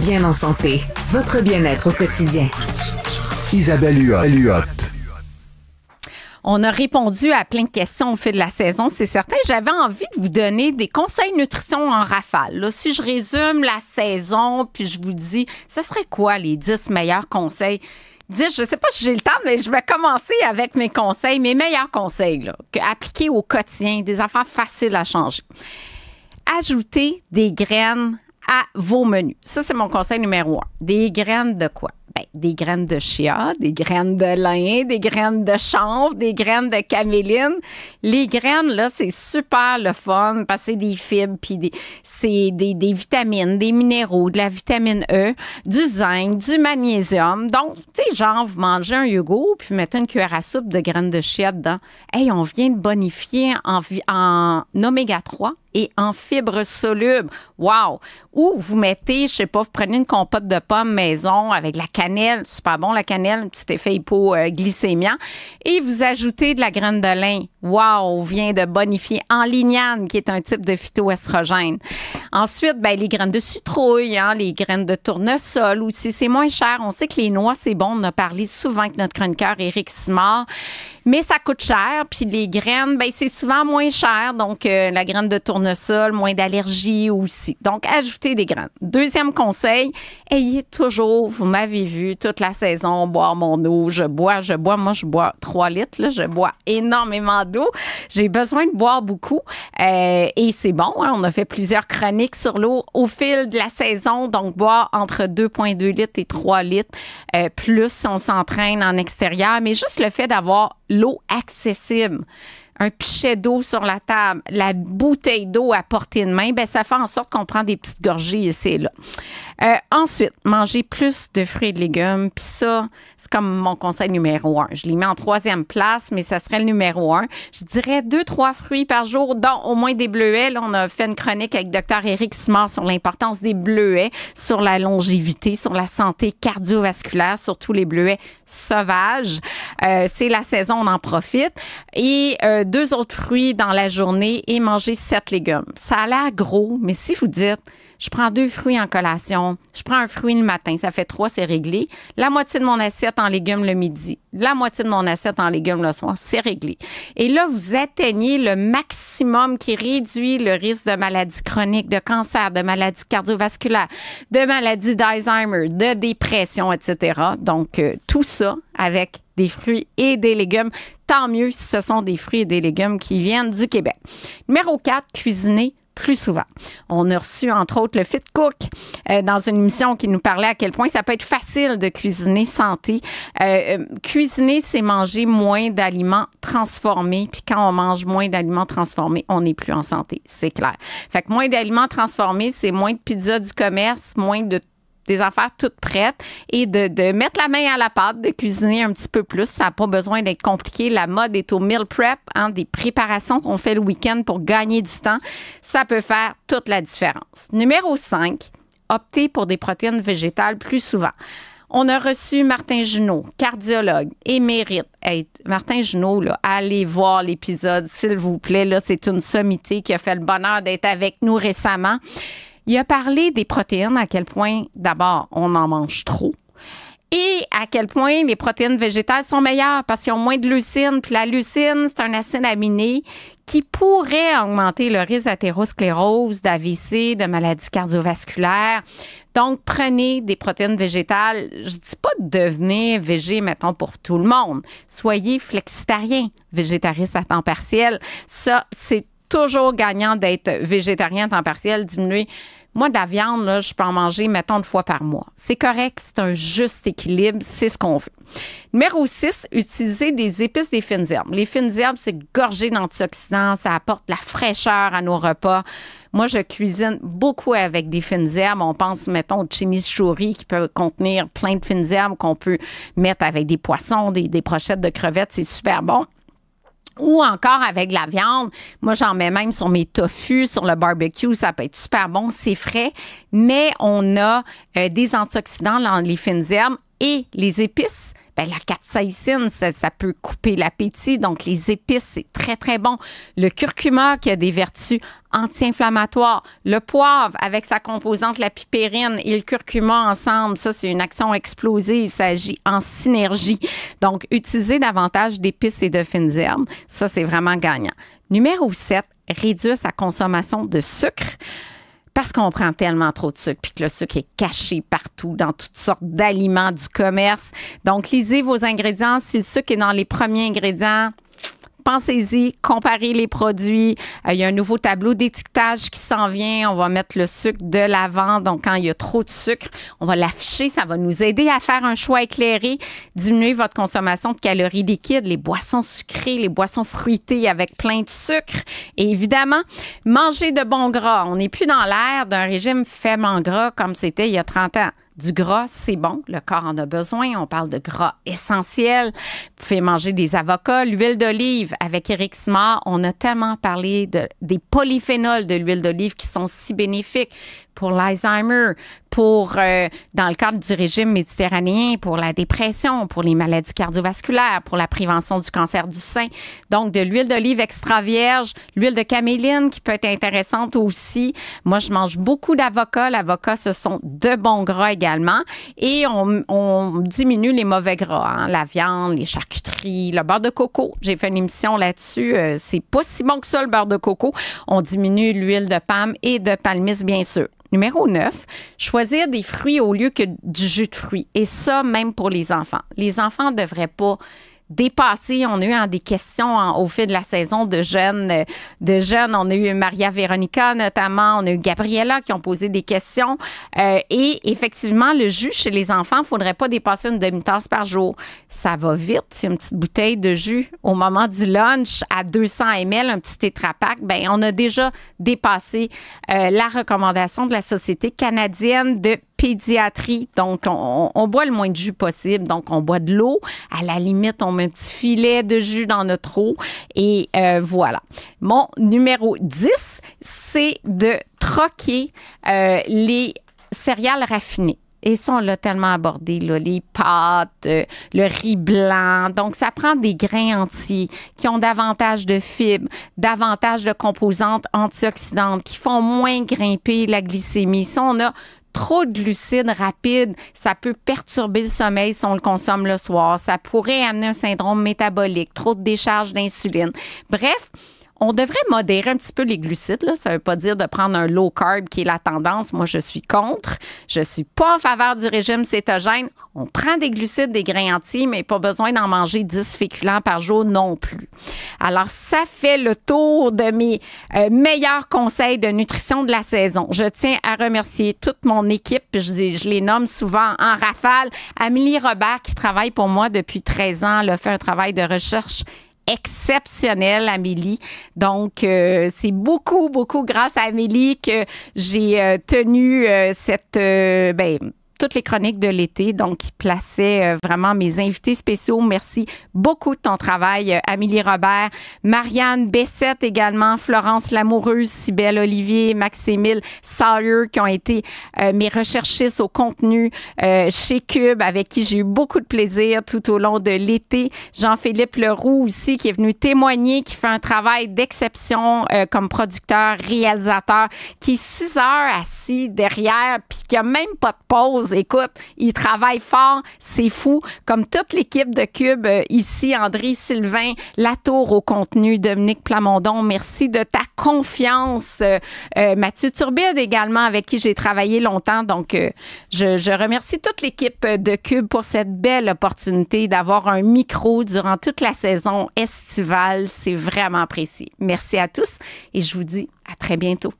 Bien en santé, votre bien-être au quotidien. Isabelle Huot. On a répondu à plein de questions au fil de la saison, c'est certain. J'avais envie de vous donner des conseils nutrition en rafale. si je résume la saison, puis je vous dis, ce serait quoi les 10 meilleurs conseils? 10, je sais pas si j'ai le temps, mais je vais commencer avec mes conseils, mes meilleurs conseils, que appliqués au quotidien, des affaires faciles à changer. Ajouter des graines à vos menus. Ça, c'est mon conseil numéro un. Des graines de quoi? Ben, des graines de chia, des graines de lin, des graines de chanvre, des graines de caméline. Les graines, là, c'est super le fun parce que c'est des fibres, puis c'est des, vitamines, des minéraux, de la vitamine E, du zinc, du magnésium. Donc, tu sais, genre, vous mangez un yogourt, puis vous mettez une cuillère à soupe de graines de chia dedans. Hey, on vient de bonifier en, en oméga 3 et en fibres solubles. Wow! Ou vous mettez, je sais pas, vous prenez une compote de pommes maison avec la cannelle, super bon la cannelle, petit effet hypoglycémiant, et vous ajoutez de la graine de lin. Wow! Vient de bonifier en lignane, qui est un type de phytoestrogène. Ensuite, ben, les graines de citrouille, hein, les graines de tournesol aussi, c'est moins cher. On sait que les noix, c'est bon. On a parlé souvent avec notre chroniqueur Éric Simard. Mais ça coûte cher. Puis les graines, ben, c'est souvent moins cher. Donc, euh, la graine de tournesol, moins d'allergies aussi. Donc, ajoutez des graines. Deuxième conseil, ayez toujours, vous m'avez vu, toute la saison, boire mon eau. Je bois, je bois. Moi, je bois 3 litres. Là, je bois énormément d'eau. J'ai besoin de boire beaucoup. Euh, et c'est bon. Hein. on a fait plusieurs chroniques sur l'eau au fil de la saison, donc boire entre 2,2 litres et 3 litres, euh, plus on s'entraîne en extérieur, mais juste le fait d'avoir l'eau accessible un pichet d'eau sur la table, la bouteille d'eau à portée de main, ben ça fait en sorte qu'on prend des petites gorgées ici et là. Euh, ensuite, manger plus de fruits et de légumes, puis ça, c'est comme mon conseil numéro un. Je les mets en troisième place, mais ça serait le numéro un. Je dirais deux, trois fruits par jour, dont au moins des bleuets. Là, on a fait une chronique avec Dr. Eric Simard sur l'importance des bleuets, sur la longévité, sur la santé cardiovasculaire, surtout les bleuets sauvages. Euh, c'est la saison, on en profite. Et euh, deux autres fruits dans la journée et manger sept légumes. Ça a l'air gros, mais si vous dites je prends deux fruits en collation, je prends un fruit le matin, ça fait trois, c'est réglé. La moitié de mon assiette en légumes le midi, la moitié de mon assiette en légumes le soir, c'est réglé. Et là, vous atteignez le maximum qui réduit le risque de maladies chroniques, de cancer, de maladies cardiovasculaires, de maladies d'Alzheimer, de dépression, etc. Donc, euh, tout ça avec des fruits et des légumes. Tant mieux si ce sont des fruits et des légumes qui viennent du Québec. Numéro 4, cuisiner plus souvent. On a reçu, entre autres, le Fit Cook euh, dans une émission qui nous parlait à quel point ça peut être facile de cuisiner santé. Euh, euh, cuisiner, c'est manger moins d'aliments transformés. Puis quand on mange moins d'aliments transformés, on n'est plus en santé, c'est clair. Fait que moins d'aliments transformés, c'est moins de pizza du commerce, moins de des affaires toutes prêtes et de, de, mettre la main à la pâte, de cuisiner un petit peu plus. Ça n'a pas besoin d'être compliqué. La mode est au meal prep, en hein, des préparations qu'on fait le week-end pour gagner du temps. Ça peut faire toute la différence. Numéro 5, opter pour des protéines végétales plus souvent. On a reçu Martin Junot, cardiologue émérite. Hey, Martin Junot, là, allez voir l'épisode, s'il vous plaît. Là, c'est une sommité qui a fait le bonheur d'être avec nous récemment. Il a parlé des protéines, à quel point, d'abord, on en mange trop. Et à quel point les protéines végétales sont meilleures parce qu'ils ont moins de leucine. Puis la leucine, c'est un acide aminé qui pourrait augmenter le risque d'athérosclérose, d'AVC, de maladies cardiovasculaires. Donc, prenez des protéines végétales. Je dis pas de devenir végé, mettons, pour tout le monde. Soyez flexitarien, végétariste à temps partiel. Ça, c'est toujours gagnant d'être végétarien en temps partiel, diminuer. Moi, de la viande, là, je peux en manger, mettons, une fois par mois. C'est correct, c'est un juste équilibre, c'est ce qu'on veut. Numéro 6, utiliser des épices des fines herbes. Les fines herbes, c'est gorgé d'antioxydants, ça apporte de la fraîcheur à nos repas. Moi, je cuisine beaucoup avec des fines herbes. On pense, mettons, au chimichurri qui peut contenir plein de fines herbes qu'on peut mettre avec des poissons, des, des brochettes de crevettes, c'est super bon ou encore avec la viande. Moi, j'en mets même sur mes tofu, sur le barbecue. Ça peut être super bon, c'est frais. Mais on a euh, des antioxydants dans les fines herbes et les épices ben, la capsaïcine, ça, ça peut couper l'appétit. Donc, les épices, c'est très, très bon. Le curcuma, qui a des vertus anti inflammatoires Le poivre avec sa composante la pipérine et le curcuma ensemble, ça c'est une action explosive, ça agit en synergie. Donc utiliser davantage d'épices et de fines herbes, ça c'est vraiment gagnant. Numéro 7, réduire sa consommation de sucre parce qu'on prend tellement trop de sucre, puis que le sucre est caché partout dans toutes sortes d'aliments du commerce. Donc, lisez vos ingrédients. Si le sucre est dans les premiers ingrédients, pensez-y, comparez les produits. Euh, il y a un nouveau tableau d'étiquetage qui s'en vient. On va mettre le sucre de l'avant. Donc, quand il y a trop de sucre, on va l'afficher. Ça va nous aider à faire un choix éclairé. Diminuer votre consommation de calories liquides, les boissons sucrées, les boissons fruitées avec plein de sucre. Et évidemment, manger de bons gras. On n'est plus dans l'air d'un régime faible en gras comme c'était il y a 30 ans. Du gras, c'est bon. Le corps en a besoin. On parle de gras essentiel. Vous manger des avocats, l'huile d'olive. Avec Eric Smart, on a tellement parlé des polyphénols de l'huile d'olive qui sont si bénéfiques pour l'Alzheimer, pour, euh, dans le cadre du régime méditerranéen, pour la dépression, pour les maladies cardiovasculaires, pour la prévention du cancer du sein. Donc, de l'huile d'olive extra vierge, l'huile de caméline qui peut être intéressante aussi. Moi, je mange beaucoup d'avocats. L'avocat, ce sont de bons gras également. Et on, diminue les mauvais gras, hein. la viande, les charcuteries, le beurre de coco. J'ai fait une émission là-dessus. Euh, c'est pas si bon que ça, le beurre de coco. On diminue l'huile de palme et de palmiste, bien sûr. Numéro 9, choisir des fruits au lieu que du jus de fruits. Et ça, même pour les enfants. Les enfants ne devraient pas dépassé. On a eu hein, des questions hein, au fil de la saison de jeunes, euh, de jeunes. On a eu Maria Veronica notamment, on a eu Gabriella qui ont posé des questions. Euh, et effectivement, le jus chez les enfants, il ne faudrait pas dépasser une demi-tasse par jour. Ça va vite. C'est une petite bouteille de jus au moment du lunch à 200 ml, un petit tétrapac. Ben, on a déjà dépassé euh, la recommandation de la Société canadienne de pédiatrie. Donc, on, boit le moins de jus possible. Donc, on boit de l'eau. À la limite, on met un petit filet de jus dans notre eau. Et euh, voilà. Mon numéro 10, c'est de troquer euh, les céréales raffinées. Et sont là tellement abordé, là, les pâtes, euh, le riz blanc. Donc, ça prend des grains entiers qui ont davantage de fibres, davantage de composantes antioxydantes, qui font moins grimper la glycémie. Ça, on a trop de glucides rapides, ça peut perturber le sommeil si on le consomme le soir. Ça pourrait amener un syndrome métabolique, trop de décharge d'insuline. Bref, on devrait modérer un petit peu les glucides. Ça ne veut pas dire de prendre un low carb qui est la tendance. Moi, je suis contre. Je ne suis pas en faveur du régime cétogène. On prend des glucides, des grains entiers, mais pas besoin d'en manger 10 féculents par jour non plus. Alors, ça fait le tour de mes euh, meilleurs conseils de nutrition de la saison. Je tiens à remercier toute mon équipe. Je, je les nomme souvent en rafale. Amélie Robert, qui travaille pour moi depuis 13 ans, elle a fait un travail de recherche exceptionnelle, Amélie. Donc, euh, c'est beaucoup, beaucoup grâce à Amélie que j'ai euh, tenu euh, cette, ben, toutes les chroniques de l'été, donc qui plaçait euh, vraiment mes invités spéciaux. Merci beaucoup de ton travail, euh, Amélie Robert, Marianne Bessette également, Florence Lamoureuse, Cybelle Olivier, Maximile Sawyer, qui ont été euh, mes recherchistes au contenu chez Cube, avec qui j'ai eu beaucoup de plaisir tout au long de l'été. Jean-Philippe Leroux aussi, qui est venu témoigner, qui fait un travail d'exception comme producteur, réalisateur, qui est six heures assis derrière, puis qui a même pas de pause Écoute, il travaille fort, c'est fou. Comme toute l'équipe de Cube euh, ici, André Sylvain, Latour au contenu, Dominique Plamondon, merci de ta confiance. Euh, euh, Mathieu Turbide également, avec qui j'ai travaillé longtemps. Donc, je, remercie toute l'équipe de Cube pour cette belle opportunité d'avoir un micro durant toute la saison estivale. C'est vraiment apprécié. Merci à tous et je vous dis à très bientôt.